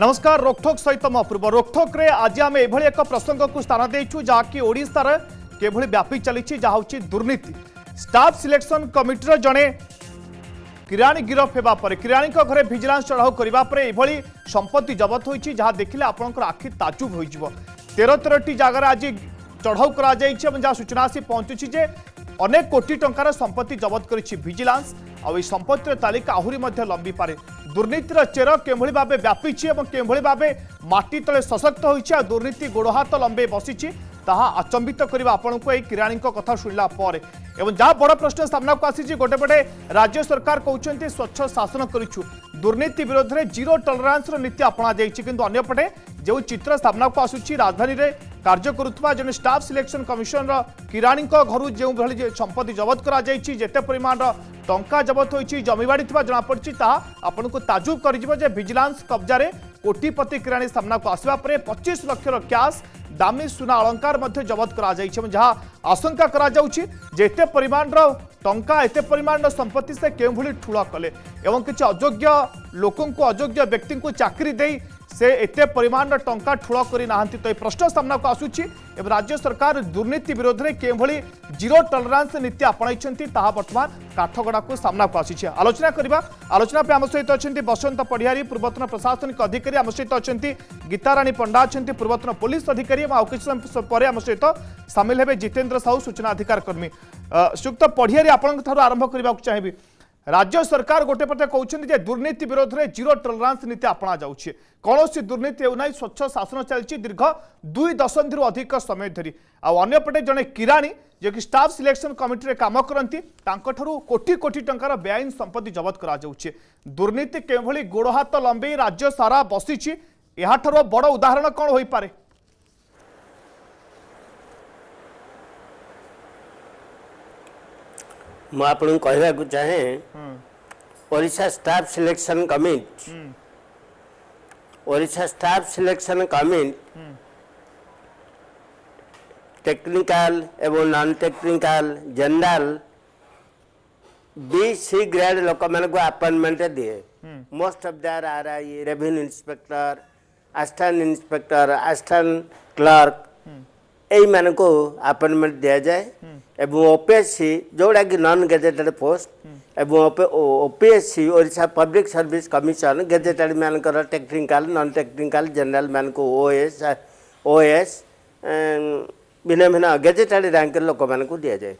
ନମସ୍କାର ରୋକଠୋକ୍ ସହିତ ମୋ ପୂର୍ବ ରୋକଠୋକ୍ରେ ଆଜି ଆମେ ଏଭଳି ଏକ ପ୍ରସଙ୍ଗକୁ ସ୍ଥାନ ଦେଇଛୁ ଯାହାକି ଓଡ଼ିଶାରେ କିଭଳି ବ୍ୟାପି ଚାଲିଛି ଯାହା ହେଉଛି ଦୁର୍ନୀତି ଷ୍ଟାଫ୍ ସିଲେକ୍ସନ୍ କମିଟିର ଜଣେ କିରାଣୀ ଗିରଫ ହେବା ପରେ କିରାଣୀଙ୍କ ଘରେ ଭିଜିଲାନ୍ସ ଚଢ଼ାଉ କରିବା ପରେ ଏଭଳି ସମ୍ପତ୍ତି ଜବତ ହୋଇଛି ଯାହା ଦେଖିଲେ ଆପଣଙ୍କର ଆଖି ତାଜୁବ ହୋଇଯିବ ତେର ତେରଟି ଜାଗାରେ ଆଜି ଚଢ଼ାଉ କରାଯାଇଛି ଏବଂ ଯାହା ସୂଚନା ଆସି ପହଞ୍ଚୁଛି ଯେ ଅନେକ କୋଟି ଟଙ୍କାର ସମ୍ପତ୍ତି ଜବତ କରିଛି ଭିଜିଲାନ୍ସ ଆଉ ଏହି ସମ୍ପତ୍ତିର ତାଲିକା ଆହୁରି ମଧ୍ୟ ଲମ୍ବିପାରେ दुर्नीतिर चेर के भाव व्यापी और के भाव मटी तले सशक्त हो दुर्नीति गोड़ हाथ लंबे बसी आचंबित करणी कथ शुणा जहां बड़ प्रश्न सामनाक आसी गोटे पटे राज्य सरकार कहते स्वच्छ शासन करूँ दुर्नीति विरोध में जीरो टलरांस नीति अपणा जाइए अंपटे जो चित्र सामनाक आसूरी राजधानी में कार्य करुवा जन स्टाफ सिलेक्शन कमिशन किराणी घर जो भाई संपत्ति जबत करते परिमाण टा जबत हो जमिवाड़ी जमापड़ी ताजुब करजिलांस कब्जा कोटिपति किराणी सामना को आसवा पर पचीस लक्ष क्या दामी सुना अलंकार जबत आशंका जिते परिमाण टा एत परिमाण संपत्ति से क्यों भूल कले कि अजोग्य लोक अजोग्य व्यक्ति को चाकरी ସେ ଏତେ ପରିମାଣର ଟଙ୍କା ଠୁଳ କରି ନାହାନ୍ତି ତ ଏ ପ୍ରଶ୍ନ ସାମ୍ନାକୁ ଆସୁଛି ଏବଂ ରାଜ୍ୟ ସରକାର ଦୁର୍ନୀତି ବିରୋଧରେ କେଉଁଭଳି ଜିରୋ ଟଲରାନ୍ସ ନୀତି ଆପଣେଇଛନ୍ତି ତାହା ବର୍ତ୍ତମାନ କାଠଗଡ଼ାକୁ ସାମ୍ନାକୁ ଆସିଛି ଆଲୋଚନା କରିବା ଆଲୋଚନା ପାଇଁ ଆମ ସହିତ ଅଛନ୍ତି ବସନ୍ତ ପଡ଼ିହାରୀ ପୂର୍ବତନ ପ୍ରଶାସନିକ ଅଧିକାରୀ ଆମ ସହିତ ଅଛନ୍ତି ଗୀତାରାଣୀ ପଣ୍ଡା ଅଛନ୍ତି ପୂର୍ବତନ ପୋଲିସ ଅଧିକାରୀ ଏବଂ ଆଉ କିଛି ସମୟ ପରେ ଆମ ସହିତ ସାମିଲ ହେବେ ଜିତେନ୍ଦ୍ର ସାହୁ ସୂଚନା ଅଧିକାର କର୍ମୀ ସୁକ୍ତ ପଡ଼ିହାରୀ ଆପଣଙ୍କ ଠାରୁ ଆରମ୍ଭ କରିବାକୁ ଚାହିଁବି ରାଜ୍ୟ ସରକାର ଗୋଟେ ପଟେ କହୁଛନ୍ତି ଯେ ଦୁର୍ନୀତି ବିରୋଧରେ ଜିରୋ ଟଲରାନ୍ସ ନୀତି ଆପଣା ଯାଉଛି କୌଣସି ଦୁର୍ନୀତି ହେଉନାହିଁ ସ୍ୱଚ୍ଛ ଶାସନ ଚାଲିଛି ଦୀର୍ଘ ଦୁଇ ଦଶନ୍ଧିରୁ ଅଧିକ ସମୟ ଧରି ଆଉ ଅନ୍ୟପଟେ ଜଣେ କିରାଣୀ ଯିଏକି ଷ୍ଟାଫ୍ ସିଲେକ୍ସନ୍ କମିଟିରେ କାମ କରନ୍ତି ତାଙ୍କଠାରୁ କୋଟି କୋଟି ଟଙ୍କାର ବେଆଇନ ସମ୍ପତ୍ତି ଜବତ କରାଯାଉଛି ଦୁର୍ନୀତି କେଉଁଭଳି ଗୋଡ଼ ହାତ ଲମ୍ବେଇ ରାଜ୍ୟ ସାରା ବସିଛି ଏହାଠାରୁ ବଡ଼ ଉଦାହରଣ କ'ଣ ହୋଇପାରେ मुझे ଆପଣଙ୍କୁ चाहे ओडा स्टाफ सिलेक्शन कमिट ओडा स्टाफ सिलेक्शन कमिट टेक्निकल एवं non technical general B C grade लोक मानक अपॉइंटमेंट दिए most of the R I revenue inspector आस्टान इंस्पेक्टर आस्टान क्लर्क ଏଇମାନଙ୍କୁ ଆପଏଣ୍ଟମେଣ୍ଟ ଦିଆଯାଏ ଏବଂ ଓପିଏସ୍ସି ଯେଉଁଟାକି ନନ୍ ଗେଜେଟେଡ଼୍ ପୋଷ୍ଟ ଏବଂ OPSC Odisha public service commission gazetted ମାନଙ୍କର ଟେକ୍ନିକାଲ ନନ୍ ଟେକ୍ନିକାଲ ଜେନେରାଲ ମାନଙ୍କୁ ଓଏସ୍ ଓଏସ୍ ଭିନ୍ନ ଭିନ୍ନ ଗେଜେଟେଡ଼୍ ର୍ୟାଙ୍କର ଲୋକମାନଙ୍କୁ ଦିଆଯାଏ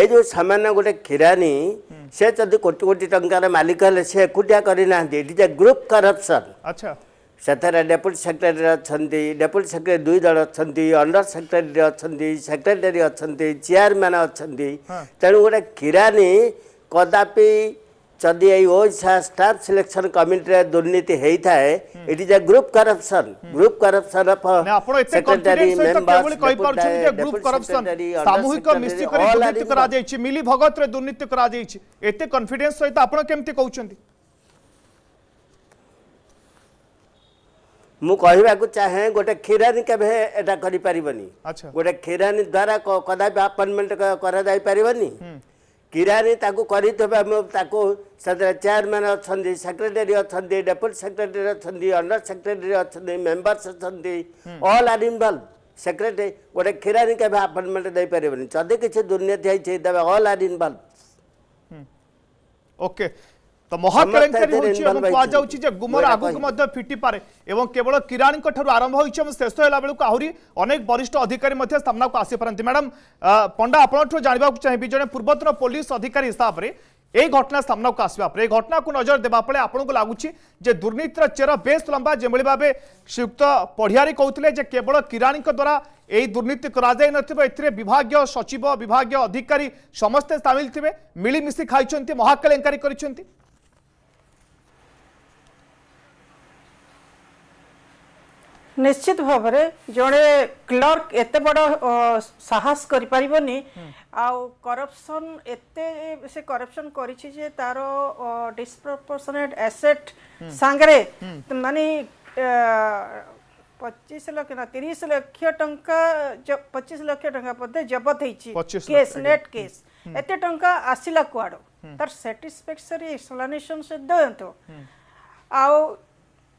ଏଇ ଯେଉଁ ସାମାନ୍ୟ ଗୋଟେ କ୍ଷୀରାନୀ ସେ ଯଦି କୋଟି କୋଟି ଟଙ୍କାର ମାଲିକ ହେଲେ ସେ ଏକୁଟିଆ କରିନାହାନ୍ତି it is a group corruption ଆଚ୍ଛା ସେଠାରେ ଡେପୁଟି ସେକ୍ରେଟାରୀ ଅଛନ୍ତି ଡେପୁଟି ସେକ୍ରେଟାରୀ ଦୁଇ ଜଣ ଅଛନ୍ତି ଅଣ୍ଡର ସେକ୍ରେଟାରୀ ଅଛନ୍ତି ସେକ୍ରେଟାରୀ ଅଛନ୍ତି ଚେୟାରମ୍ୟାନ୍ ଅଛନ୍ତି ତେଣୁ ଗୋଟେ କିରାନୀ କଦାପି ଯଦି ଏଇ ଓଡ଼ିଶା ଷ୍ଟାଫ୍ ସିଲେକ୍ସନ୍ କମିଟିରେ ଦୁର୍ନୀତି ହେଇଥାଏ it is a group corruption group corruption of secretary member ମିଲି ଭଗତରେ ଦୁର୍ନୀତି କରାଯାଇଛି ଏତେ କନଫିଡେନ୍ସ ସହିତ ଆପଣ କେମିତି କହୁଛନ୍ତି ମୁଁ କହିବାକୁ ଚାହେଁ ଗୋଟେ କ୍ଷୀରାନୀ କେବେ ଏଇଟା କରିପାରିବନି ଗୋଟେ କ୍ଷୀରାନୀ ଦ୍ୱାରା କଦାପି ଆପଏଣ୍ଟମେଣ୍ଟ କରାଯାଇପାରିବନି କିରାନୀ ତାକୁ କରିଥିବା ମୁଁ ତାକୁ ସେଥିରେ ଚେୟାରମ୍ୟାନ୍ ଅଛନ୍ତି ସେକ୍ରେଟେରୀ ଅଛନ୍ତି ଡେପୁଟି ସେକ୍ରେଟେରୀ ଅଛନ୍ତି ଅଣ୍ଡର ସେକ୍ରେଟେରୀ ଅଛନ୍ତି ମେମ୍ବର୍ସ ଅଛନ୍ତି ଅଲ୍ ଆର୍ ଇନଭଲ୍ଭ ସେକ୍ରେଟେରୀ ଗୋଟେ କ୍ଷୀରାନୀ କେବେ ଆପଏଣ୍ଟମେଣ୍ଟ ଦେଇପାରିବନି ଯଦି କିଛି ଦୁର୍ନୀତି ହେଇଛି ତେବେ ଅଲ୍ ଆର୍ ଇନଭଲ୍ଭ ଓକେ তো মহাকেলেঙ্কারি হচ্ছে এবং কুযাচ্ছে যে গুমর আগুক মধ্যে ফিটি পারে এবং কেবল কিরাণীঙ্ ঠার আরম্ভ হয়েছে এবং শেষ হলা বেড়ে আহরি অনেক বরিষ্ঠ অধিকারী মধ্যে সামনাকু আসিপারতি ম্যাডাম পণ্ডা আপনার জাঁয়া চাহিবি জন পূর্বতন পুলিশ অধিকারী হিসাবে এই ঘটনা সামনাকু আসবা পরে এই ঘটনাকে নজর দেওয়া বেড়ে আপনার লাগুচি যে দুর্নীতির চের বেশ লম্বা যেভাবে ভাবে শ্রীযুক্ত পঢ়িয়ারি কৌলে যে কেবল কিরাণীঙ্ দ্বারা এই দুর্নীতি করা যাই নথিবা এথিরে বিভাগীয় সচিব বিভাগীয় অধিকারী সমস্তে সামিল থিবে মিলিমিশি খাইছন্তি মহাকেলেঙ্কারি করিছন্তি নিশ্চিত ভাবে জনে ক্লর্ক এত বড় সাহস করে পারিবনি আউ করপশন এতে সে করপশন করেছি যে তার ডিসপ্রপোর্শনেট অ্যাসেট সাংরে মানে পঁচিশ লক্ষ না তিরিশ লক্ষ টঙ্কা পঁচিশ লক্ষ টঙ্কা বোধে জবত হয়েছি কেস নেট কেস এতে টঙ্কা আসিলা কুয়াড়ু তার স্যাটিসফ্যাক্টরি এক্সপ্লানেসন সে দিও আউ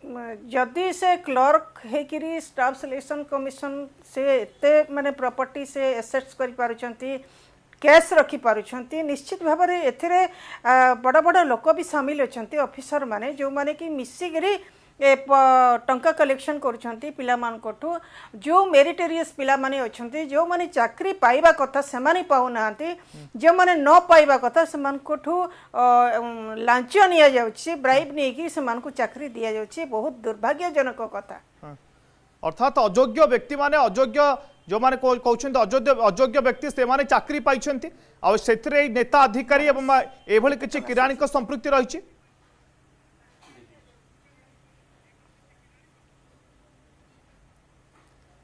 जदि से क्लर्क होकर स्टाफ सिलेक्शन कमिशन से एत मानने प्रपर्टी से एसेट्स कर कैश रखिपार निश्चित भाव ए बड़ बड़ लोक भी सामिल अच्छा अफिसर मैंने जो मैंने कि मिसिकी टा कलेक्शन करू जो मेरीटेरीय पाने अच्छा जो मैंने चाकरी पाइबा कथा से जो मैंने न पाइबा कथा से लाच नि ब्राइब नहीं कि चाकरी दि जाऊँगी बहुत दुर्भाग्यजनक कथ अर्थात अजोग्य व्यक्ति मैंने अजोग्य जो मैंने कहते अजोग्य अजोग्य व्यक्ति से मैंने चाकरी पाई आई नेता अधिकारी किसी किराणी संप्रति रही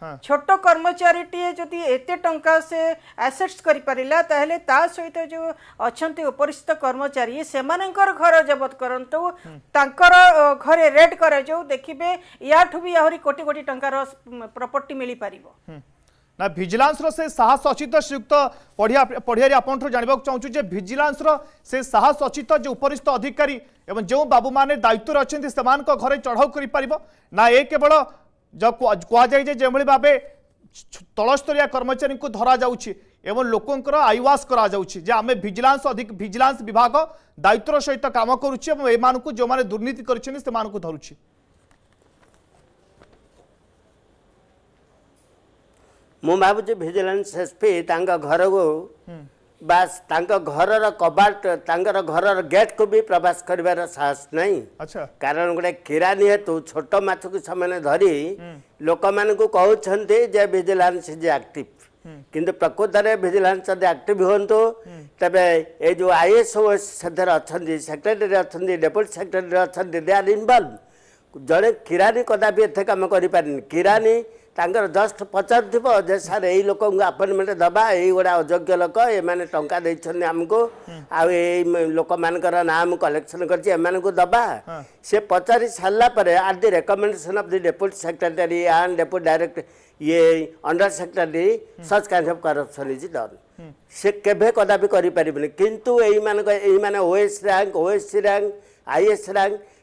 हाँ। छोट कर्मचारी टीए जदि एत टा से आसेट्स करा सहित जो अच्छा उपरिस्थित कर्मचारी से घर जबत करूँ हम्म। तर घरे रेड कर देखिए याठू भी आहरी कोटी कोटी टकर प्रपर्टी मिल पार हम्म। ना भिजिलांस से साहस अचित श्रीयुक्त पढ़िया पढ़िया आप जानवा चाहूँ जो भिजिलांस से साहस अचित जो उपरिस्थ अधिकारी एवं जो बाबू मैंने दायित्व अच्छे से घर चढ़ाऊ करना ये केवल କୁହାଯାଇଛି ଯେଭଳି ଭାବେ ତଳସ୍ତରୀୟ କର୍ମଚାରୀଙ୍କୁ ଧରାଯାଉଛି ଏବଂ ଲୋକଙ୍କର ଆଇୱାସ କରାଯାଉଛି ଯେ ଆମେ ଭିଜିଲାନ୍ସ ଅଧିକ ଭିଜିଲାନ୍ସ ବିଭାଗ ଦାୟିତ୍ୱର ସହିତ କାମ କରୁଛି ଏବଂ ଏମାନଙ୍କୁ ଯେଉଁମାନେ ଦୁର୍ନୀତି କରିଛନ୍ତି ସେମାନଙ୍କୁ ଧରୁଛି ମୁଁ ଭାବୁଛି ଭିଜିଲାନ୍ସ ଏସ୍ପି ତାଙ୍କ ଘରକୁ ବାସ୍ ତାଙ୍କ ଘରର କବାଟ ତାଙ୍କର ଘରର ଗେଟ୍କୁ ବି ପ୍ରବେଶ କରିବାର ସାହସ ନାହିଁ କାରଣ ଗୋଟେ କିରାନୀ ହେତୁ ଛୋଟ ମାଛକୁ ସେମାନେ ଧରି ଲୋକମାନଙ୍କୁ କହୁଛନ୍ତି ଯେ ଭିଜିଲାନ୍ସ ଇଜ୍ ଆକ୍ଟିଭ୍ କିନ୍ତୁ ପ୍ରକୃତରେ ଭିଜିଲାନ୍ସ ଯଦି ଆକ୍ଟିଭ୍ ହୁଅନ୍ତୁ ତେବେ ଏଇ ଯେଉଁ ଆଇଏଏସ୍ ସେଥିରେ ଅଛନ୍ତି ସେକ୍ରେଟାରୀ ଅଛନ୍ତି ଡେପୁଟି ସେକ୍ରେଟାରୀ ଅଛନ୍ତି ଦେ ଆର୍ ଇନଭଲ୍ଭ ଜଣେ କିରାନୀ କଦାପି ଏତେ କାମ କରିପାରେନି କିରାନୀ ତାଙ୍କର ଜଷ୍ଟ ପଚାରୁଥିବ ଯେ ସାର୍ ଏଇ ଲୋକଙ୍କୁ ଆପଏଣ୍ଟମେଣ୍ଟ ଦେବା ଏଇଗୁଡ଼ା ଅଯୋଗ୍ୟ ଲୋକ ଏମାନେ ଟଙ୍କା ଦେଇଛନ୍ତି ଆମକୁ ଆଉ ଏଇ ଲୋକମାନଙ୍କର ନାଁ ମୁଁ କଲେକ୍ସନ୍ କରିଛି ଏମାନଙ୍କୁ ଦେବା ସେ ପଚାରି ସାରିଲା ପରେ at the recommendation of the deputy secretary and deputy director ଇଏ under secretary such kind of corruption is done ସେ କେବେ କଦାପି କରିପାରିବେନି କିନ୍ତୁ ଏଇମାନଙ୍କ ଏଇମାନେ OS rank OSC rank IAS rank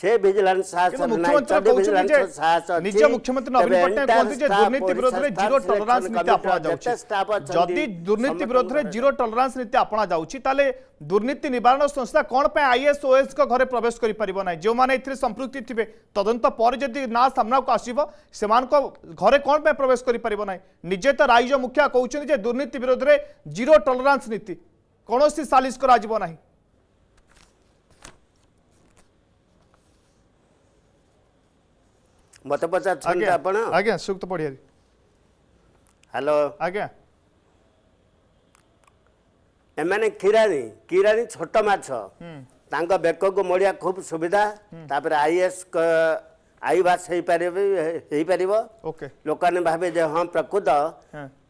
ସେ ଭିଜିଲାନ୍ସ ସାହସ ନିଜ ମୁଖ୍ୟମନ୍ତ୍ରୀ ନବୀନ ପଟ୍ଟନାୟକ କହନ୍ତି ଯେ ଦୁର୍ନୀତି ବିରୋଧରେ ଜିରୋ ଟଲରାନ୍ସ ନୀତି ଆପଣା ଯାଉଛି ଯଦି ଦୁର୍ନୀତି ବିରୋଧରେ ଜିରୋ ଟଲରାନ୍ସ ନୀତି ଆପଣା ଯାଉଛି ତାହେଲେ ଦୁର୍ନୀତି ନିବାରଣ ସଂସ୍ଥା କ'ଣ ପାଇଁ ଆଇଏସ୍ଓଏସ୍ଙ୍କ ଘରେ ପ୍ରବେଶ କରିପାରିବ ନାହିଁ ଯେଉଁମାନେ ଏଥିରେ ସମ୍ପୃକ୍ତି ଥିବେ ତଦନ୍ତ ପରେ ଯଦି ନାଁ ସାମ୍ନାକୁ ଆସିବ ସେମାନଙ୍କ ଘରେ କ'ଣ ପାଇଁ ପ୍ରବେଶ କରିପାରିବ ନାହିଁ ନିଜେ ତ ରାଇଜ ମୁଖିଆ କହୁଛନ୍ତି ଯେ ଦୁର୍ନୀତି ବିରୋଧରେ ଜିରୋ ଟଲରାନ୍ସ ନୀତି କୌଣସି ସାଲିସ କରାଯିବ ନାହିଁ ମତେ ପଚାରୁଛନ୍ତି ଆପଣ ଆଜ୍ଞା ସୁକ୍ତ ପଡ଼ିଆରି ହ୍ୟାଲୋ ଆଜ୍ଞା ଏମାନେ କିରାଣୀ କିରାଣୀ ଛୋଟ ମାଛ ତାଙ୍କ ବେକକୁ ମଡ଼ିବା ଖୁବ୍ ସୁବିଧା ତାପରେ ଆଇଏସ୍ ଆଇଭାସ ହେଇପାରିବ ହେଇପାରିବ ଲୋକମାନେ ଭାବେ ଯେ ହଁ ପ୍ରକୃତ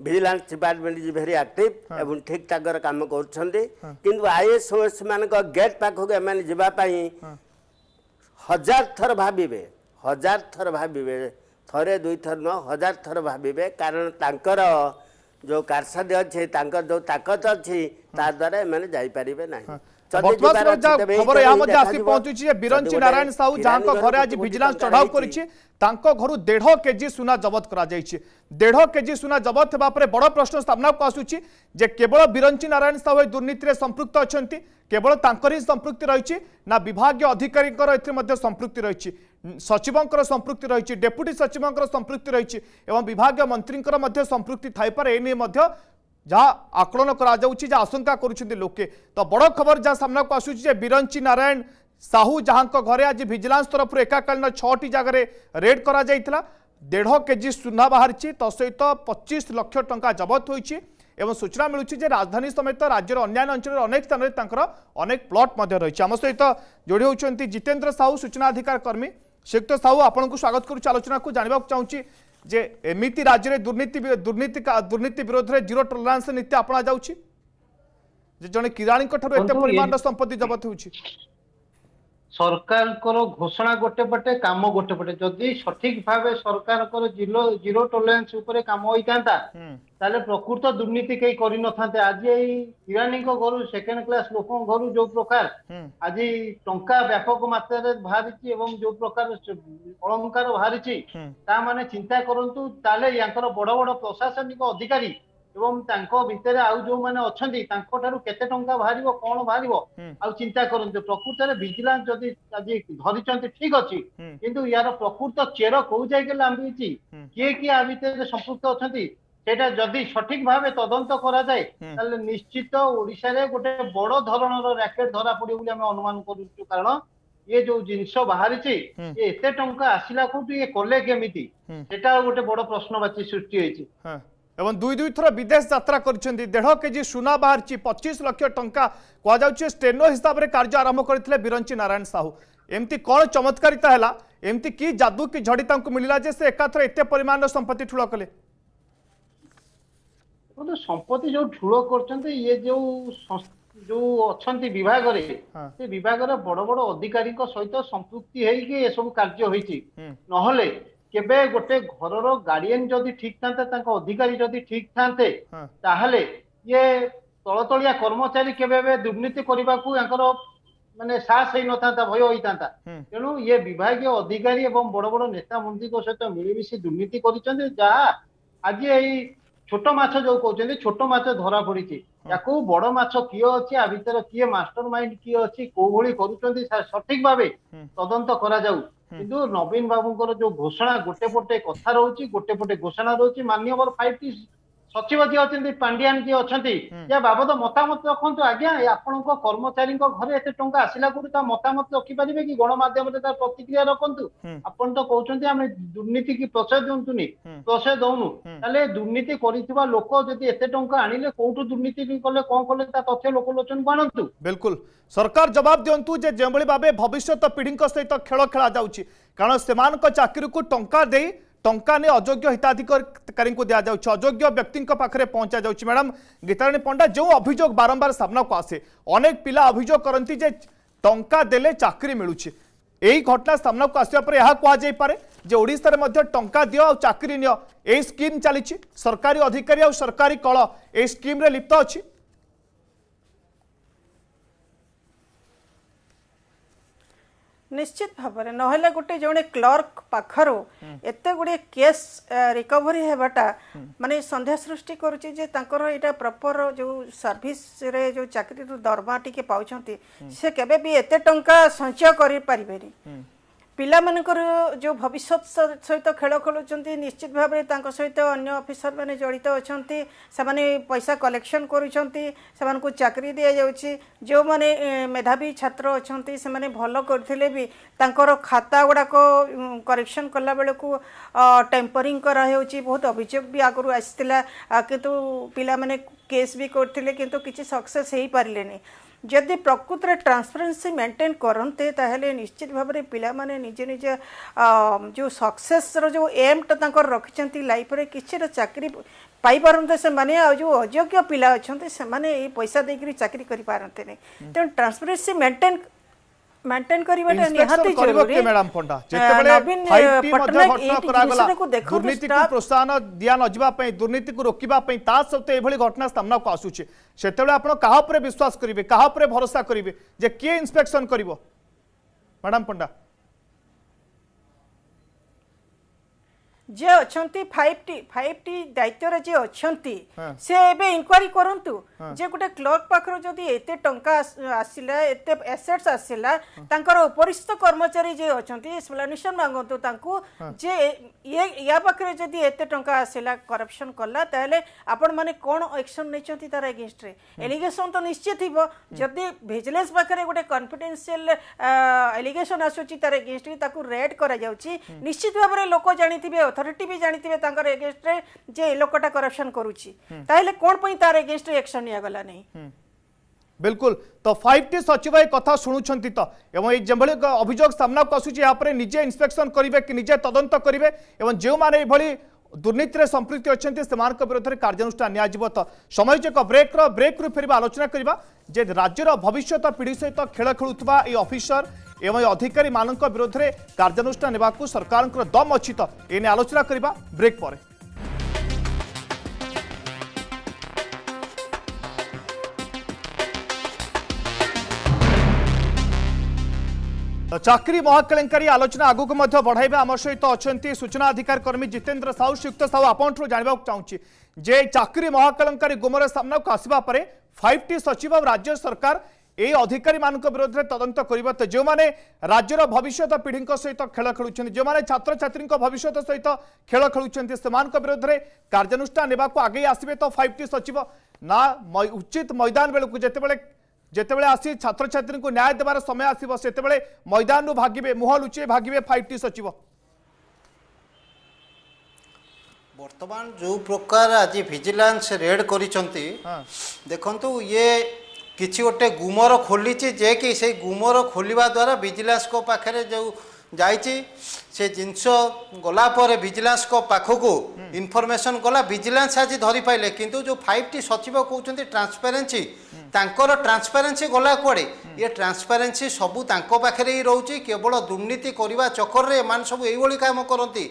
vigilance department is very active ଏବଂ ଠିକ୍ ଠାକ୍ର କାମ କରୁଛନ୍ତି କିନ୍ତୁ ଆଇଏସ୍ ଓଏସ୍ ମାନଙ୍କ ଗେଟ୍ ପାଖକୁ ଏମାନେ ଯିବା ପାଇଁ ହଜାର ଥର ଭାବିବେ हजार थर भावे थे दुई थर न हजार थर भावे कारण तर जो कारसाध्य अच्छे जो ताकत अच्छी ताद्वारा जापारे ना हाँ। বর্তমান সময় খবর এ মধ্যে আসি পৌঁছুছি যে বীরঞ্চি নারায়ণ সাহু যাঙ্ক ঘরে আজ ভিজিলান্স চড়াও করেছে তাঙ্ক ঘরু দেড় কেজি সোনা জবত করা যাইছে দেড় কেজি সোনা জবত হওয়া পরে বড় প্রশ্ন সামনাকু আসুচি যে কেবল বীরঞ্চি নারায়ণ সাহু এই দুর্নীতিরে সম্পৃক্ত অনেক কেবল তাঁকর হি সম্পৃক্তি রয়েছে না বিভাগীয় অধিকারীঙ্কর এর মধ্যে সম্পৃক্তি রয়েছে সচিবঙ্কর সম্পৃক্তি রয়েছে ডেপুটি সচিবঙ্কর সম্পৃক্তি রয়েছে এবং বিভাগীয় মন্ত্রীঙ্কর মধ্যে সম্পৃক্তি থাইপারে এ নিয়ে মধ্যে जहाँ आकलन कराऊँच आशंका कर लोके तो बड़ खबर जहाँ सामना को आसूचे बीरंची नारायण साहू जहां घरे आज भिजिलांस तरफ एकाकालीन छटी रेड कर देढ़ केजी सुना बाहरी तसहित तो पचीस लक्ष टा जबत होती सूचना मिलूँ जे राजधानी समेत राज्यर अन्य अंचल अनेक स्थान अनेक प्लट रही आम सहित जोड़ी होती जितेन्द्र साहू सूचना अधिकार कर्मी संयुक्त साहू आपको स्वागत करुच आलोचना को जानवाक चाहूँगी যে এমিতি রাজ্যের দুর্নীতি দুর্নীতি দুর্নীতি বিরোধে জিরো টলারেন্স নীতি আপণা যাচ্ছে যে জন কিরাণী এত পরিমাণর সম্পত্তি জবত হচ্ছে ସରକାରଙ୍କର ଘୋଷଣା ଗୋଟେ ପଟେ କାମ ଗୋଟେ ପଟେ ଯଦି ସଠିକ ଭାବେ ସରକାରଙ୍କର ଜିରୋ ଜିରୋ ଟୋଲରାନ୍ସ ଉପରେ କାମ ହୋଇଥାନ୍ତା ତାହେଲେ ପ୍ରକୃତ ଦୁର୍ନୀତି କେହି କରିନଥାନ୍ତେ ଆଜି ଏଇ ଇରାନୀଙ୍କ ଘରୁ ସେକେଣ୍ଡ କ୍ଲାସ ଲୋକଙ୍କ ଘରୁ ଯୋଉ ପ୍ରକାର ଆଜି ଟଙ୍କା ବ୍ୟାପକ ମାତ୍ରାରେ ବାହାରିଛି ଏବଂ ଯୋଉ ପ୍ରକାର ଅଳଙ୍କାର ବାହାରିଛି ତା ମାନେ ଚିନ୍ତା କରନ୍ତୁ ତାହେଲେ ୟାଙ୍କର ବଡ ବଡ ପ୍ରଶାସନିକ ଅଧିକାରୀ এবং ତାଙ୍କ ଭିତରେ ଆଉ ଯୋଉମାନେ ଅଛନ୍ତି ତାଙ୍କ ଠାରୁ କେତେ ଟଙ୍କା ବାହାରିବ କଣ ବାହାରିବ ଆଉ ଚିନ୍ତା କରନ୍ତୁ ପ୍ରକୃତରେ ଭିଜିଲାନ୍ସ ଯଦି ଆଜି ଧରିଛନ୍ତି ଠିକ ଅଛି କିନ୍ତୁ ୟାର ପ୍ରକୃତ ଚେର କୋଉ ଯାଇକି ଲାମ୍ବିଛି କିଏ କିଏ ଆ ଭିତରେ ସମ୍ପୃକ୍ତ ଅଛନ୍ତି সেটা যদি সঠিক ভাবে তদন্ত করা যায় তাহলে নিশ্চিত ওড়িশারে গোটে বড় ধরনের র্যাকেট ধরা পড়ে বলে আমি অনুমান করুଛୁ কারণ ইয়ে যে জিনিস বাহারিছি এতে টঙ্কা আসিলা কোটি ইয়ে কলে কেমিতি সেটা গোটে বড় প্রশ্নবাচী সৃষ্টি হয়েছে এবং দুই দুই থর বিদেশ যাত্রা করেছেন দেড় কেজি সুনা বাহারি পঁচিশ লক্ষ টঙ্কা কুযাচ্ছে স্টেনো হিসাবে কার্য আরম্ভ করে বিরঞ্চি নারায়ণ সাহু এমতি কম চমৎকারিতা হল এমতি কি জাদু কি ঝড়ি তা মিলা যে সে একাথর এত পরিমাণ সম্পত্তি ঠুল কলে সম্পত্তি যে ঠুল করছেন ইয়ে যে ଯୋଉ ଅଛନ୍ତି বিভাগের ସେ ବିଭାଗର ବଡ ବଡ ଅଧିକାରୀଙ୍କ ସହିତ ସମ୍ପୃକ୍ତି ହେଇକି ଏସବୁ କାର୍ଯ୍ୟ ହେଇଛି ନହେଲେ কেবে গোটে ঘরর গার্ডিয়ান যদি ঠিক থাকে তাঙ্ক অধিকারী যদি ঠিক থাকে তাহলে ইয়ে তলতলিয়া কর্মচারী কেবে দুর্নীতি করা মানে সাহস হয়ে নথা ভয় হইতান্তা তেণু ইয়ে বিভাগীয় অধিকারী এবং বড় বড় নেতা মন্ত্রী সহ মিଳିমিশি দুর্নীতি করছেন যা আজ এই ছোট মাছ যে କହୁଛନ୍ତି ছোট মাছ ধরা পড়ছে ୟାକୁ বড় মাছ কি ଅଛି ଆ ଭିତରେ କିଏ ମାଷ୍ଟର ମାଇଣ୍ଡ କିଏ ଅଛି କୋଉ ଭଳି କରୁଛନ୍ତି ସଠିକ ଭାବେ ତଦନ୍ତ କରାଯାଉ କିନ୍ତୁ ନବୀନ ବାବୁଙ୍କର ଯୋଉ ଘୋଷଣା ଗୋଟେ ପଟେ କଥା ରହୁଛି ଗୋଟେ ପଟେ ଘୋଷଣା ରହୁଛି ମାନ୍ୟବର ଫାଇଭ ଟି ସଚିବ ଯିଏ ଅଛନ୍ତି ପାଣ୍ଡିଆନ ଯିଏ ଅଛନ୍ତି ୟା ବାବଦ ମତାମତ ରଖନ୍ତୁ ଆଜ୍ଞା ଆପଣଙ୍କ କର୍ମଚାରୀଙ୍କ ଘରେ ଏତେ ଟଙ୍କା ଆସିଲା ପରେ ତା ମତାମତ ରଖିପାରିବେ କି ଗଣମାଧ୍ୟମରେ ତା ପ୍ରତିକ୍ରିୟା ରଖନ୍ତୁ ଆପଣ ତ କହୁଛନ୍ତି ଆମେ ଦୁର୍ନୀତି କି ପ୍ରଶୟ ଦିଅନ୍ତୁନି ପ୍ରଶୟ ଦଉନୁ ତାହେଲେ ଦୁର୍ନୀତି କରିଥିବା ଲୋକ ଯଦି ଏତେ ଟଙ୍କା ଆଣିଲେ କୋଉଠୁ ଦୁର୍ନୀତି କଲେ କଣ କଲେ ତା ତଥ୍ୟ ଲୋକଲୋଚନକୁ ଆଣନ୍ତୁ ବିଲକୁଲ ସରକାର ଜବାବ ଦିଅନ୍ତୁ ଯେ ଯେଉଁଭଳି ଭାବେ ଭବିଷ୍ୟତ ପିଢ଼ିଙ୍କ ସହିତ ଖେଳ ଖେଳାଯାଉଛି କାରଣ ସେମାନଙ୍କ ଚାକିରିକୁ ଟଙ୍କା ଦେଇ ଟଙ୍କାନି ଅଯୋଗ୍ୟ ହିତାଧିକାରୀଙ୍କୁ ଦିଆଯାଉଛି ଅଯୋଗ୍ୟ ବ୍ୟକ୍ତିଙ୍କ ପାଖରେ ପହଞ୍ଚାଯାଉଛି ମ୍ୟାଡ଼ାମ୍ ଗୀତାରାଣୀ ପଣ୍ଡା ଯେଉଁ ଅଭିଯୋଗ ବାରମ୍ବାର ସାମ୍ନାକୁ ଆସେ ଅନେକ ପିଲା ଅଭିଯୋଗ କରନ୍ତି ଯେ ଟଙ୍କା ଦେଲେ ଚାକିରି ମିଳୁଛି ଏହି ଘଟଣା ସାମ୍ନାକୁ ଆସିବା ପରେ ଏହା କୁହାଯାଇପାରେ ଯେ ଓଡ଼ିଶାରେ ମଧ୍ୟ ଟଙ୍କା ଦିଅ ଆଉ ଚାକିରି ନିଅ ଏହି ସ୍କିମ୍ ଚାଲିଛି ସରକାରୀ ଅଧିକାରୀ ଆଉ ସରକାରୀ କଳ ଏହି ସ୍କିମ୍ରେ ଲିପ୍ତ ଅଛି ନିଶ୍ଚିତ ଭାବରେ ନହେଲେ ଗୋଟେ ଜଣେ କ୍ଲର୍କ ପାଖରୁ ଏତେ ଗୁଡ଼ିଏ କେସ୍ ରିକଭରି ହେବାଟା ମାନେ ସନ୍ଦେହ ସୃଷ୍ଟି କରୁଛି ଯେ ତାଙ୍କର ଏଇଟା ପ୍ରପର ଯେଉଁ ସର୍ଭିସରେ ଯେଉଁ ଚାକିରିରୁ ଦରମା ଟିକେ ପାଉଛନ୍ତି ସେ କେବେ ବି ଏତେ ଟଙ୍କା ସଞ୍ଚୟ କରିପାରିବେନି ପିଲାମାନଙ୍କର ଯେଉଁ ଭବିଷ୍ୟତ ସହିତ ଖେଳ ଖେଳୁଛନ୍ତି ନିଶ୍ଚିତ ଭାବରେ ତାଙ୍କ ସହିତ ଅନ୍ୟ ଅଫିସରମାନେ ଜଡ଼ିତ ଅଛନ୍ତି ସେମାନେ ପଇସା କଲେକ୍ସନ୍ କରୁଛନ୍ତି ସେମାନଙ୍କୁ ଚାକିରି ଦିଆଯାଉଛି ଯେଉଁମାନେ ମେଧାବୀ ଛାତ୍ର ଅଛନ୍ତି ସେମାନେ ଭଲ କରିଥିଲେ ବି ତାଙ୍କର ଖାତା ଗୁଡ଼ାକ କରେକ୍ସନ୍ କଲାବେଳକୁ ଟେମ୍ପରିଂ କରାହେଉଛି ବହୁତ ଅଭିଯୋଗ ବି ଆଗରୁ ଆସିଥିଲା କିନ୍ତୁ ପିଲାମାନେ କେସ୍ ବି କରିଥିଲେ କିନ୍ତୁ କିଛି ସକ୍ସେସ୍ ହୋଇପାରିଲେନି ଯଦି ପ୍ରକୃତରେ ଟ୍ରାନ୍ସପାରେନ୍ସି ମେଣ୍ଟେନ୍ କରନ୍ତେ ତାହେଲେ ନିଶ୍ଚିତ ଭାବରେ ପିଲାମାନେ ନିଜ ନିଜ ଯେଉଁ ସକ୍ସେସ୍ର ଯେଉଁ ଏମ୍ଟା ତାଙ୍କର ରଖିଛନ୍ତି ଲାଇଫ୍ରେ କିଛିଟା ଚାକିରି ପାଇପାରନ୍ତେ ସେମାନେ ଆଉ ଯେଉଁ ଅଯୋଗ୍ୟ ପିଲା ଅଛନ୍ତି ସେମାନେ ଏଇ ପଇସା ଦେଇକରି ଚାକିରି କରିପାରନ୍ତେନି ତେଣୁ ଟ୍ରାନ୍ସପାରେନ୍ସି ମେଣ୍ଟେନ୍ मेंटेन करबाटा निहाती जरूरी मैडम पंडा जेतेबेले फाइट मध्य घटना करागला दुर्नीति को प्रोत्साहन दिया न जिबा पई दुर्नीति को रोकिबा पई ता सत्ते एभली घटना सामना को आसु छे सेतेबेले आपण काहा पर विश्वास करिवे काहा पर भरोसा करिवे जे के इंस्पेक्शन करिवो मैडम पंडा যে অনেক ফাইভ টি ফাইভ টি দায়িত্বরে যে অনেক হ্যাঁ। সে এবে ইনকোয়ারি করতু যে গোটে ক্লর্ক পাখর যদি এত টঙ্কা আসিলা এত এসেটস আসিলা তাঁকর উপরিস্থ কর্মচারী যে অনেক এক্সপ্লানেসন মাগতু তাঁকু যে ইয়া পাখে যদি এত টঙ্কা আসিলা করপশন কলা তাহলে আপন মানে কোন একশন নেইছেন তার এগেনস্টরে এলিগেশন তো নিশ্চয় থিব যদি ভিজিলেন্স পাখে গোটে কনফিডেন্সিয়াল এলিগেশন আসুচি তার এগেনস্টরে তাকে রেড করা যাচ্ছে নিশ্চিত ভাবে লোক জাঁথিবে অথর অথরিটি বি জাঁথিবে তাঁর এগেনস্টে যে লোকটা করপশন করুছি তাহলে কোণ পাই তার এগেনস্টে একশন নিগলা নাই बिल्कुल तो फाइव टी सचिव ये कथा शुणुंट तो एवं जो अभोग सामना को आसूँ या निजे इन्स्पेक्शन करेंगे कि निजे तदंत करेंगे जो मैंने ଦୁର୍ନୀତିରେ ସମ୍ପୃକ୍ତି ଅଛନ୍ତି ସେମାନଙ୍କ ବିରୋଧରେ କାର୍ଯ୍ୟାନୁଷ୍ଠାନ ନିଆଯିବ ତ ସମୟଯୋଗ ବ୍ରେକ୍ର ବ୍ରେକ୍ରୁ ଫେରିବା ଆଲୋଚନା କରିବା ଯେ ରାଜ୍ୟର ଭବିଷ୍ୟତ ପିଢ଼ି ସହିତ ଖେଳ ଖେଳୁଥିବା ଏହି ଅଫିସର ଏବଂ ଏ ଅଧିକାରୀମାନଙ୍କ ବିରୋଧରେ କାର୍ଯ୍ୟାନୁଷ୍ଠାନ ନେବାକୁ ସରକାରଙ୍କର ଦମ୍ ଅଛି ତ ଏ ନେଇ ଆଲୋଚନା କରିବା ବ୍ରେକ୍ ପରେ চাকরি মহাকেলেঙ্কারী আলোচনা আগুকু মধ্য বড়াইবে আমার সহিত অনেক সূচনা অধিকার কর্মী জিতেন্দ্র সাউ শ্রীযুক্ত সাউ আপনার জাঁয়া চাহুছি যে চাকরি মহাকেলেঙ্কারী গুমর সামনাকু আসবা পরে ফাইভ টি সচিব রাজ্য সরকার এই অধিকারী মান বিরোধে তদন্ত করবে তো যে রাজ্যর ভবিষ্যৎ পিঢ়ি সহিত খেল খেলুচ্ছেন যে ছাত্রছাত্রী ভবিষ্যৎ সহিত খেল খেলুচ্ছেন সে বিরোধে কার্যানুষ্ঠান নেওয়া আগেই আসবে তো ফাইভ টি সচিব না উচিত ময়দান বেড়ে যেতবে যেতবে আসি ছাত্রছাত্রী ন্যায় দেবার সময় আসব সেতবে ময়দানু ভাগবে মুহ লুচিয়ে ভাগবে ফাইভ টি সচিব বর্তমান যে প্রকার আজ ভিজিলান্স রেড করেছেন দেখুন ইয়ে কিছু গোটে গুমর খোলিছি যে কি সেই গুমর খোলিবা দ্বারা ভিজিলান্স পাখে যে যাইছি সে জিনিস গলা পরে ভিজিলান্স পাখক ইনফরমেশন গলা ভিজিলান্স আজ ধরিপাইলে কিন্তু যে ফাইভ টি সচিব কৌন ট্রান্সপারেন্সি ତାଙ୍କର ଟ୍ରାନ୍ସପାରେନ୍ସି ଗଲା କୁଆଡ଼େ ଇଏ ଟ୍ରାନ୍ସପାରେନ୍ସି ସବୁ ତାଙ୍କ ପାଖରେ ହିଁ ରହୁଛି କେବଳ ଦୁର୍ନୀତି କରିବା ଚକରରେ ଏମାନେ ସବୁ ଏଇଭଳି କାମ କରନ୍ତି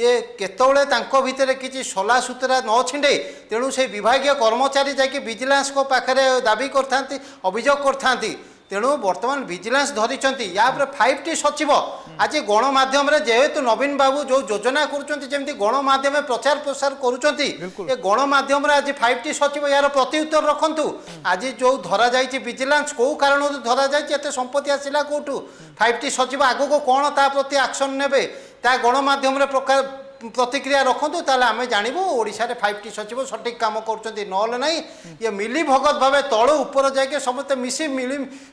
ଇଏ କେତେବେଳେ ତାଙ୍କ ଭିତରେ କିଛି ସଲାସୁତୁରା ନ ଛିଣ୍ଡେ ତେଣୁ ସେ ବିଭାଗୀୟ କର୍ମଚାରୀ ଯାଇକି ଭିଜିଲାନ୍ସଙ୍କ ପାଖରେ ଦାବି କରିଥାନ୍ତି ଅଭିଯୋଗ କରିଥାନ୍ତି তেণু বর্তমান ভিজিলান্স ধরিছেন ইয়াপরে ফাইভ টি সচিব আজ গণমাধ্যমে যেহেতু নবীন বাবু যে যোজনা করছেন যেমন গণমাধ্যমে প্রচার প্রসার করছেন এ গণমাধ্যমে আজ ফাইভ টি সচিব ইয়ার প্রত্যুত্তর রাখতু আজ যে ধরা যাই ভিজিলান্স কেউ কারণ ধরা যাই এত সম্পত্তি আসলে কোটু ফাইভ টি সচিব আগুক কোণ তা প্রতি আকশন নেবে তা গণমাধ্যমে প্রকার প্রতিক্রিয়া রাখতু তাহলে আমি জাণবু ওড়শার ফাইভ টি সচিব সঠিক কাম করছেন নহলে না ইয়ে মিলিভগত ভাবে তল উপর যাই সমস্ত মিশি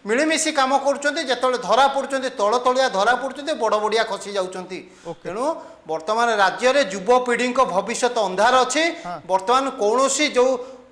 মিলিমিশি কাম করছেন যেত ধরা পড়ছেন তল তলিয়া ধরা পড়ছেন বড় বড়িয়া খসি যাচ্ছেন তেমন বর্তমানে রাজ্যের যুবপিঢ়ি ভবিষ্যৎ অন্ধার অছে কৌশি যে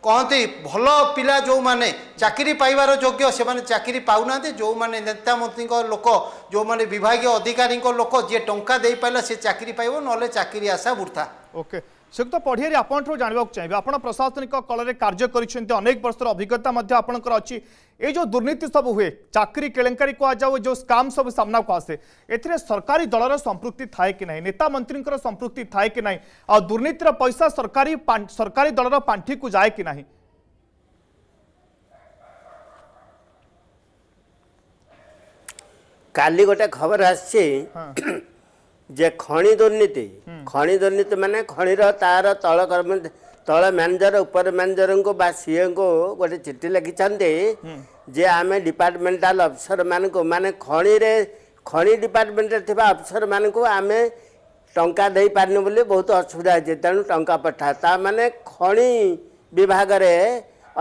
କହନ୍ତି ଭଲ ପିଲା ଯେଉଁମାନେ ଚାକିରି ପାଇବାର ଯୋଗ୍ୟ ସେମାନେ ଚାକିରି ପାଉନାହାନ୍ତି ଯେଉଁମାନେ ନେତାମନ୍ତ୍ରୀଙ୍କ ଲୋକ ଯେଉଁମାନେ ବିଭାଗୀୟ ଅଧିକାରୀଙ୍କ ଲୋକ ଯିଏ ଟଙ୍କା ଦେଇପାରିଲା ସେ ଚାକିରି ପାଇବ ନହେଲେ ଚାକିରି ଆଶା ବୃଥା ଓକେ से तो पढ़ी आप जानवाक चाहिए आप प्रशासनिक कल से कार्य करनेक अभिज्ञता आपंकर अच्छी ये दुर्नीति सब हुए चाकरी के कहु जो स्काम सब सामना को आसे ए सरकारी दल रुक्ति थाए कि ना नेता मंत्री संप्रति थाए कि ना आर्नीतिर पैसा सरकारी सरकारी दल रि को जाए कि ना काली गोटे खबर आ ज खणी दुर्नीति खणि दुर्नीति खणि तार तल कर्म तल म्यानेजर उपजरु गी चिठी लेखिन्छ जे आम डिपारमेन्टाल अफिसर म मान खणी डिपारमेन्ट अफिसर मे टाइप बोली बहुत असुविधा तणु टा पठा तभगर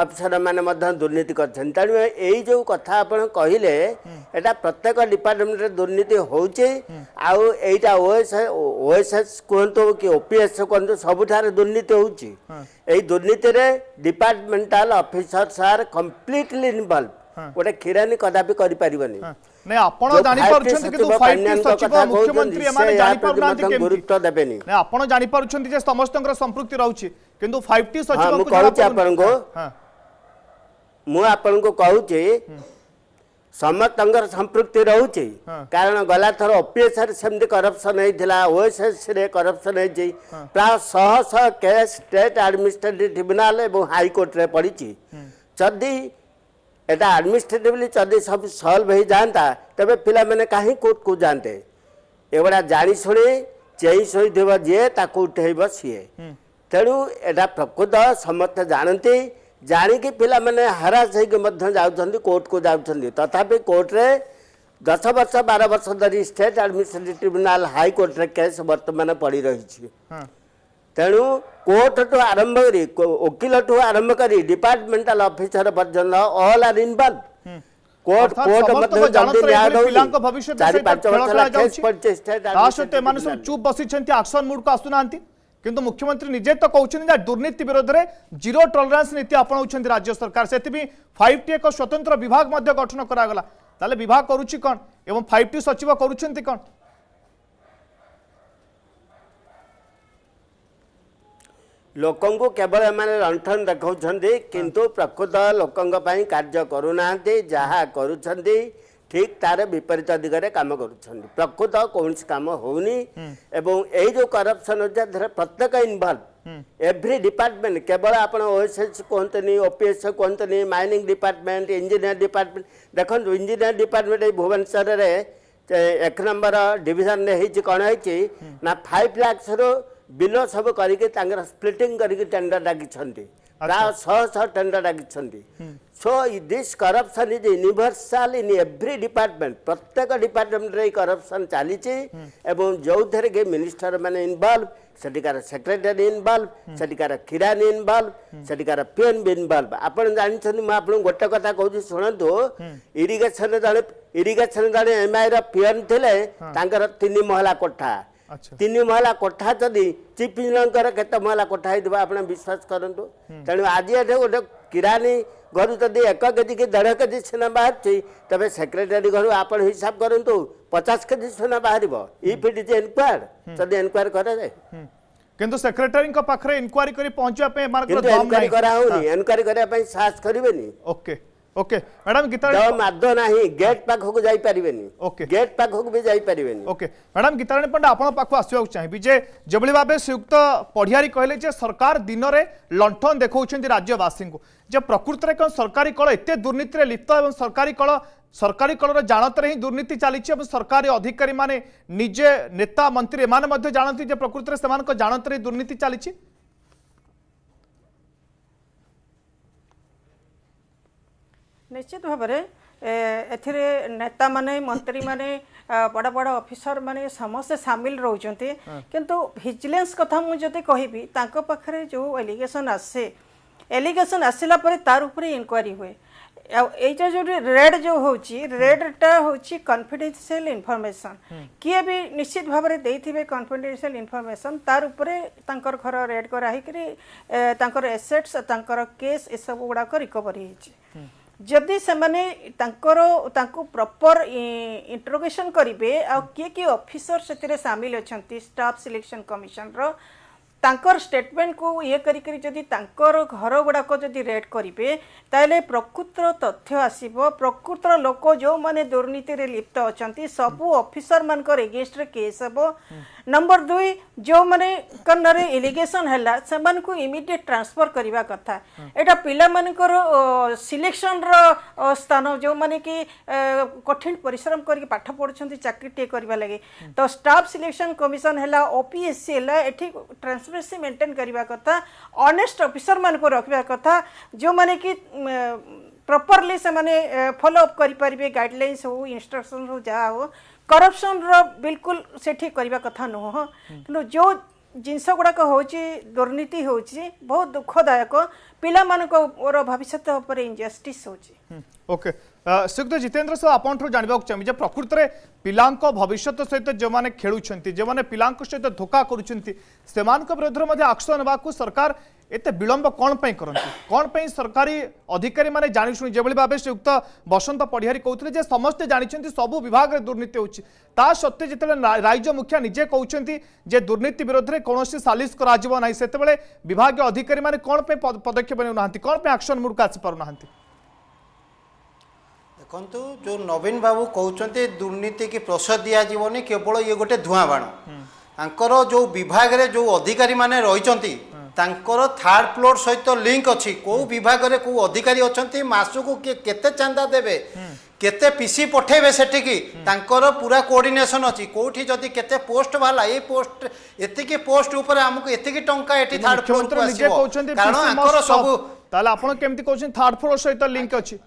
ଅଫିସରମାନେ ମଧ୍ୟ ଦୁର୍ନୀତି କରିଛନ୍ତି ତେଣୁ ଏଇ ଯେଉଁ କଥା ଆପଣ କହିଲେ ଏଇଟା ପ୍ରତ୍ୟେକ ଡିପାର୍ଟମେଣ୍ଟରେ ଦୁର୍ନୀତି ହେଉଛି ଆଉ ଏଇଟା ଓଏସ୍ଏସ୍ କୁହନ୍ତୁ କି ଓପିଏସ୍ କୁହନ୍ତୁ ସବୁଠାରେ ଦୁର୍ନୀତି ହେଉଛି ଏଇ ଦୁର୍ନୀତିରେ departmental officer sir completely involved ଗୋଟେ କ୍ଷୀରାନୀ କଦାପି କରିପାରିବନି ନାଇଁ ଆପଣ ଜାଣିପାରୁଛନ୍ତି କିନ୍ତୁ ଫାଇନାନ୍ସ ସଚିବ ମୁଖ୍ୟମନ୍ତ୍ରୀ ଏମାନେ ଜାଣିପାରୁନାହାନ୍ତି ଗୁରୁତ୍ୱ ଦେବେନି ଆପଣ ଜାଣିପାରୁଛନ୍ତି ଯେ ସମସ୍ତଙ୍କର ସମ୍ପୃକ୍ତି ରହୁଛି କିନ୍ତୁ ଫାଇଭ୍ ଟି ସଚିବ ମୁଁ କହୁଛି ଆପଣଙ୍କୁ कि समति रहिएस करपसन है छ ओएसएसे करपसन है प्रायः शस स्टेट आडमिनट्रेट ट्रिब्युनाल हाइकोर्टी जदि एटा आडमिनट्रेटिभ सब सल्भन्दा तब पि कोर्ट को जान्त एउटा जानेशु चेन्ज हुन्छ जिता उठ तेणु एटा प्रकृत समस्तै जाँदै ଜାଣିକି ପିଲାମାନେ ହାରାସ ମଧ୍ୟ ଯାଉଛନ୍ତି କୋର୍ଟକୁ ଯାଉଛନ୍ତି ତଥାପି କୋର୍ଟରେ ଦଶ ବର୍ଷ ବାର ବର୍ଷ ଧରି ଷ୍ଟେଟ୍ ଆଡମିନିଷ୍ଟ୍ରେଟିଭ ଟ୍ରିବ୍ୟୁନାଲ ହାଇକୋର୍ଟରେ କେସ୍ ବର୍ତ୍ତମାନ ପଡ଼ି ରହିଛି ତେଣୁ କୋର୍ଟଠୁ ଆରମ୍ଭ କରି ଓକିଲଠୁ ଆରମ୍ଭ କରି ଡିପାର୍ଟମେଣ୍ଟାଲ ଅଫିସର ପର୍ଯ୍ୟନ୍ତ all are involved court court মধ্যে জানতে ন্যায় দউ পিলাঙ্ক ভবিষ্যৎ চারি পাঁচ বছর কেস পড়ছে স্টেট তা সত্ত্বে মানুষ চুপ বসিছেন আকশন মুড কো আসুনাহান্তি কিন্তু মুখ্যমন্ত্রী নিজে তো কৌছেন যে দুর্নীতি বিরোধে জিরো টলরান্স নীতি আপনার রাজ্য সরকার সেপি ফাইভ টি এক স্বতন্ত্র বিভাগ গঠন করা তাহলে বিভাগ করুছি কন এবং ফাইভ টি সচিব করছেন কন ଲୋକଙ୍କୁ କେବଳ ଏମାନେ ଲଣ୍ଠନ ଦେଖାଉଛନ୍ତି କିନ୍ତୁ ପ୍ରକୃତ ଲୋକଙ୍କ ପାଇଁ କାର୍ଯ୍ୟ କରୁନାହାନ୍ତି ଯାହା କରୁଛନ୍ତି ଠିକ୍ ତାର ବିପରୀତ ଦିଗରେ କାମ କରୁଛନ୍ତି ପ୍ରକୃତ କୌଣସି କାମ ହଉନି ଏବଂ ଏଇ ଯୋଉ କରପସନ୍ ହେଉଛି ପ୍ରତ୍ୟେକ ଇନଭଲ୍ଭ ଏଭ୍ରି ଡିପାର୍ଟମେଣ୍ଟ କେବଳ ଆପଣ ଓଏସ୍ଏସ୍ କୁହନ୍ତୁନି ଓପିଏସ୍ କୁହନ୍ତୁନି ମାଇନିଂ ଡିପାର୍ଟମେଣ୍ଟ ଇଞ୍ଜିନିୟର ଡିପାର୍ଟମେଣ୍ଟ ଦେଖନ୍ତୁ ଇଞ୍ଜିନିୟର ଡିପାର୍ଟମେଣ୍ଟ ଏଇ ଭୁବନେଶ୍ୱରରେ ଏକ ନମ୍ବର ଡିଭିଜନ୍ ହେଇଛି କ'ଣ ହେଇଛି ନା ଫାଇଭ୍ ଲାକ୍ସରୁ ବିଲ ସବୁ କରିକି ତାଙ୍କର ସ୍ପ୍ଲିଟିଂ କରିକି ଟେଣ୍ଡର ଡାକିଛନ୍ତି ପ୍ରାୟ ଶହ ଶହ ଟେଣ୍ଡର ଡାକିଛନ୍ତି so this corruption is universal in every department प्रत्येक डिपार्टमेन्टरे करप्सन चालिचे एवं जोथेरे कि मिनिस्टर मैले इन्भल्भ सेठिकार सेक्रेटरी इन्भल्भ सेठिकार किरानी इन्भल्भ सेठिकार पिएनबी इन्भल्भ आपण जाणिन्छु म आपण गोटे कथा कहुँछु शुणु इरिगेसन जे इरिगेसन जे एमआई र पिएन थिले तिनी महला कोठा ତିନି ମହଲା କୋଠା ଯଦି ଚିଫ୍ ଇଞ୍ଜିନିୟରଙ୍କର କେତେ ମହଲା କୋଠା ହେଇଥିବ ଆପଣ ବିଶ୍ୱାସ କରନ୍ତୁ ତେଣୁ ଆଜି ଏଠି ଗୋଟେ କିରାନୀ ଘରୁ ଯଦି ଏକ କେଜି କି ଦେଢ଼ କେଜି ସୁନା ବାହାରୁଛି ତେବେ ସେକ୍ରେଟାରୀ ଘରୁ ଆପଣ ହିସାବ କରନ୍ତୁ ପଚାଶ କେଜି ସୁନା ବାହାରିବ ଇଫ୍ ଇଟ୍ ଇଜ୍ ଏନକ୍ୱାର ଯଦି ଏନକ୍ୱାର କରାଯାଏ କିନ୍ତୁ ସେକ୍ରେଟାରୀଙ୍କ ପାଖରେ ଇନକ୍ୱାରି କରି ପହଞ୍ଚିବା ପାଇଁ ଏମାନଙ୍କର ଦମ୍ ନାହିଁ କରାହଉନି ଏନକ୍ୱାରି କରିବା ପାଇଁ ସାହସ କରିବେନି ଓକେ ଓକେ ମ୍ୟାଡାମ ଗୀତାରାଣୀ ମାଦ ନାହିଁ ଗେଟ୍ ପାଖକୁ ଯାଇପାରିବେନି ଓକେ ଗେଟ୍ ପାଖକୁ ବି ଯାଇପାରିବେନି ଓକେ ମ୍ୟାଡାମ ଗୀତାରାଣୀ ପଣ୍ଡା ଆପଣଙ୍କ ପାଖକୁ ଆସିବାକୁ ଚାହିଁବି ଯେ ଯେଭଳି ଭାବେ ଶ୍ରୀଯୁକ୍ତ ପଢିଆରୀ କହିଲେ ଯେ ସରକାର ଦିନରେ ଲଣ୍ଠନ ଦେଖାଉଛନ୍ତି ରାଜ୍ୟବାସୀଙ୍କୁ ଯେ ପ୍ରକୃତରେ କ'ଣ ସରକାରୀ କଳ ଏତେ ଦୁର୍ନୀତିରେ ଲିପ୍ତ ଏବଂ ସରକାରୀ କଳ ସରକାରୀ କଳର ଜାଣତରେ ହିଁ ଦୁର୍ନୀତି ଚାଲିଛି ଏବଂ ସରକାରୀ ଅଧିକାରୀମାନେ ନିଜେ ନେତା ମନ୍ତ୍ରୀ ଏମାନେ ମଧ୍ୟ ଜାଣନ୍ତି ଯେ ପ୍ରକୃତରେ ସେମାନଙ୍କ ଜାଣତରେ ଦୁର୍ନୀତି ଚାଲିଛି ନିଶ୍ଚିତ ଭାବରେ ଏଥିରେ ନେତାମାନେ ମନ୍ତ୍ରୀମାନେ ବଡ଼ ବଡ଼ ଅଫିସରମାନେ ସମସ୍ତେ ସାମିଲ ରହୁଛନ୍ତି କିନ୍ତୁ ଭିଜିଲାନ୍ସ କଥା ମୁଁ ଯଦି କହିବି ତାଙ୍କ ପାଖରେ ଯେଉଁ ଏଲିଗେସନ୍ ଆସେ ଏଲିଗେସନ୍ ଆସିଲା ପରେ ତାର ଉପରେ ଇନକ୍ୱାରି ହୁଏ ଆଉ ଏଇଟା ଯେଉଁଠି ରେଡ୍ ଯେଉଁ ହେଉଛି ରେଡ୍ଟା ହେଉଛି କନଫିଡେନ୍ସିଆଲ ଇନଫର୍ମେସନ୍ କିଏ ବି ନିଶ୍ଚିତ ଭାବରେ ଦେଇଥିବେ କନଫିଡେନ୍ସିଆଲ ଇନଫର୍ମେସନ୍ ତାର ଉପରେ ତାଙ୍କର ଘର ରେଡ୍ କରା ହେଇକରି ତାଙ୍କର ଏସେଟ୍ସ ତାଙ୍କର କେସ୍ ଏସବୁ ଗୁଡ଼ାକ ରିକଭରି ହେଇଛି ଯଦି ସେମାନେ ତାଙ୍କର ତାଙ୍କୁ ପ୍ରପର୍ ଇଣ୍ଟ୍ରୋଗେସନ୍ କରିବେ ଆଉ କିଏ କିଏ ଅଫିସର ସେଥିରେ ସାମିଲ ଅଛନ୍ତି ଷ୍ଟାଫ୍ ସିଲେକ୍ସନ୍ କମିଶନର ତାଙ୍କର ଷ୍ଟେଟମେଣ୍ଟକୁ ଇଏ କରି କରି ଯଦି ତାଙ୍କର ଘର ଗୁଡ଼ାକ ଯଦି ରେଟ୍ କରିବେ ତାହେଲେ ପ୍ରକୃତର ତଥ୍ୟ ଆସିବ ପ୍ରକୃତର ଲୋକ ଯେଉଁମାନେ ଦୁର୍ନୀତିରେ ଲିପ୍ତ ଅଛନ୍ତି ସବୁ ଅଫିସରମାନଙ୍କର ଏଗେନଷ୍ଟରେ କେସ୍ ହେବ ନମ୍ବର ଦୁଇ ଯେଉଁମାନେ କନ୍ନରେ ଇଲିଗେସନ୍ ହେଲା ସେମାନଙ୍କୁ ଇମିଡ଼ିଏଟ୍ ଟ୍ରାନ୍ସଫର୍ କରିବା କଥା ଏଇଟା ପିଲାମାନଙ୍କର ସିଲେକ୍ସନ୍ର ସ୍ଥାନ ଯେଉଁମାନେ କି କଠିନ ପରିଶ୍ରମ କରିକି ପାଠ ପଢ଼ୁଛନ୍ତି ଚାକିରିଟିଏ କରିବା ଲାଗି ତ ଷ୍ଟାଫ୍ ସିଲେକ୍ସନ୍ କମିଶନ୍ ହେଲା ଓ ପି ଏସ୍ ସି ହେଲା ଏଠି ଟ୍ରାନ୍ସ ट्रांसपेरेन्सी मेन्टेन करने कथा अनेस्ट अफिसर मान को रखा कथा जो मैंने कि प्रपरली से फलोअप करें गाइडलैंस हो इनस्ट्रक्शन हो जहाँ हो करप्शन बिल्कुल सेठी कथा नुह हम्म। कि जो ଜିନିଷ ଗୁଡ଼ାକ ହେଉଛି ଦୁର୍ନୀତି ହେଉଛି ବହୁତ ଦୁଃଖଦାୟକ ପିଲାମାନଙ୍କର ଭବିଷ୍ୟତ ଉପରେ ଇନଜଷ୍ଟିସ୍ ହେଉଛି ଓକେ ଶ୍ରୀଯୁକ୍ତ ଜିତେନ୍ଦ୍ର ସାହୁ ଆପଣଙ୍କଠୁ ଜାଣିବାକୁ ଚାହିଁବି ଯେ ପ୍ରକୃତରେ ପିଲାଙ୍କ ଭବିଷ୍ୟତ ସହିତ ଯେଉଁମାନେ ଖେଳୁଛନ୍ତି ଯେଉଁମାନେ ପିଲାଙ୍କ ସହିତ ଧୋକା କରୁଛନ୍ତି ସେମାନଙ୍କ ବିରୋଧରେ ମଧ୍ୟ ଆକ୍ସନ୍ ନେବାକୁ ସରକାର এতে বিলম্ব কোণ পাই করন্তি কোণ পাই সরকারি অধিকারী মানে জানি শুনি যেবলি ভাবে শ্রীযুক্ত বসন্ত পড়িহারি কৌলে যে সমস্তে জাঁচান সবু বিভাগের দুর্নীতি হচ্ছে তা সত্ত্বে যেত রাজ্য মুখিয়া নিজে কৌন যে দুর্নীতি বিরোধে কোনসি সালিশ করা না সেতবে বিভাগীয় অধিকারী মানে কোণ পাই পদক্ষেপ নেউ না অ্যাকশন মুড মুড়ক পারু না দেখন্তু যে নবীন বাবু কৌঁচ দুর্নীতি কি প্রসাদ দিয়া দিয়াযিবনি কেবল ইয়ে গোটে ধুয়া বাণ আঙ্কর যে বিভাগের যে অধিকারী মানে রয়েছে ତାଙ୍କର ଥାର୍ଡ଼ ଫ୍ଲୋର୍ ସହିତ ଲିଙ୍କ ଅଛି କେଉଁ ବିଭାଗରେ କେଉଁ ଅଧିକାରୀ ଅଛନ୍ତି ମାସକୁ କିଏ କେତେ ଚାନ୍ଦା ଦେବେ କେତେ ପିସି ପଠେଇବେ ସେଠିକି ତାଙ୍କର ପୁରା କୋର୍ଡିନେସନ୍ ଅଛି କେଉଁଠି ଯଦି କେତେ ପୋଷ୍ଟ ବାହାରିଲା ଏଇ ପୋଷ୍ଟ ଏତିକି ପୋଷ୍ଟ ଉପରେ ଆମକୁ ଏତିକି ଟଙ୍କା ଏଠି ଥାର୍ଡ଼ ଫ୍ଲୋର୍ କାରଣ ଆଙ୍କର ସବୁ ତାହେଲେ ଆପଣ କେମିତି କହୁଛନ୍ତି ଥାର୍ଡ଼ ଫ୍ଲୋର୍ ସହିତ ଲିଙ୍କ ଅଛି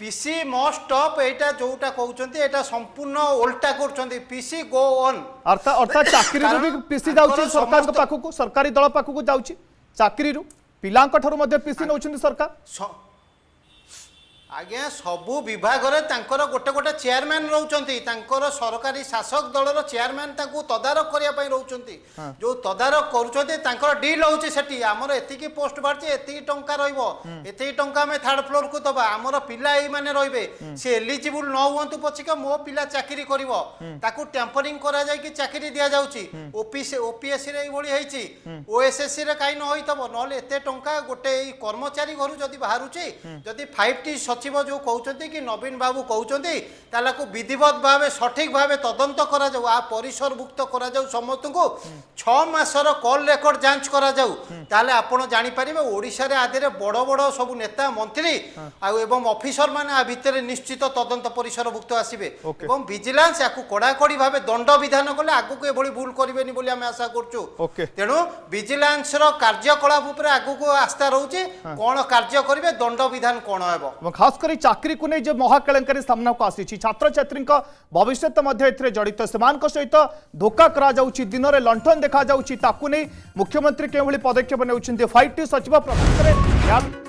ପିସି ମଷ୍ଟ ଏଇଟା ଯୋଉଟା କହୁଛନ୍ତି ଏଇଟା ସମ୍ପୂର୍ଣ୍ଣ ଓଲଟା କରୁଛନ୍ତି ପିସି ଗୋ ଅନ୍ ଅର୍ଥାତ୍ ଚାକିରିରୁ ବି ପିସି ଯାଉଛି ସରକାରଙ୍କ ପାଖକୁ ସରକାରୀ ଦଳ ପାଖକୁ ଯାଉଛି ଚାକିରିରୁ ପିଲାଙ୍କ ଠାରୁ ମଧ୍ୟ ପିସି ନେଉଛନ୍ତି ସରକାର আজ্ঞা সবু বিভাগরে তাঁকর গোটে গোটে চেয়ারম্যান রয়েছেন তাঁকর সরকারি শাসক দলর চেয়ারম্যান তাঁকু তদারখ করা রয়েছেন যে তদারক করছেন তাঁকর ডিল হচ্ছে সেটি আমার এতিকি পোস্ট বাড়ছে এতিকি টঙ্কা রহব এতিকি টঙ্কা আমি থার্ড ফ্লোর কু দবা আমার পিলা এই মানে রহবে সে এলিজিবল ন হুঁতু পছিকা মো পিলা চাকরি করব তাকে ট্যাম্পরিং করা যাই চাকরি দিয়া যাচ্ছে ওপিএস ওপিএসসি রে এইভাবে হয়েছি ওএসএসসি রে কাই ন হইতব নহলে এতে টঙ্কা গোটে এই কর্মচারী ঘর যদি বাহুছে যদি ফাইভ টি সচিব যে কৌন কি নবীন বাবু কৌন তাহলে বিধিবদ্ধ ভাবে সঠিক ভাবে তদন্ত করা যাও আ পরিসরভুক্ত করা যাও সমস্ত ছ মাসর কল রেকর্ড যাঞ্চ করা যাও তাহলে আপনার জাঁপারে ওড়শার আদিরে বড় বড় সব নেতা মন্ত্রী এবং অফিসর মানে আ ভিতরে নিশ্চিত তদন্ত পরিসরভুক্ত আসবে এবং ভিজিলান্স এখন কড়াকড়ি ভাবে দণ্ড বিধান কলে আগুক এভাবে ভুল করবে বলে আমি আশা করছু তেমন ভিজিলান্সর কার্যকলাপ উপরে আগুক আস্থা রয়েছে কোণ কার্য করবে দণ্ড বিধান কোণ হব खासकर कर चाकरी को नहीं जो महाकेलेंकारी सामना को आसी छात्र छात्री भविष्य जड़ित से धोखा कर दिन में लंठन देखा नहीं मुख्यमंत्री के पदक्षेप ने फाइव टी सचिव प्रकाश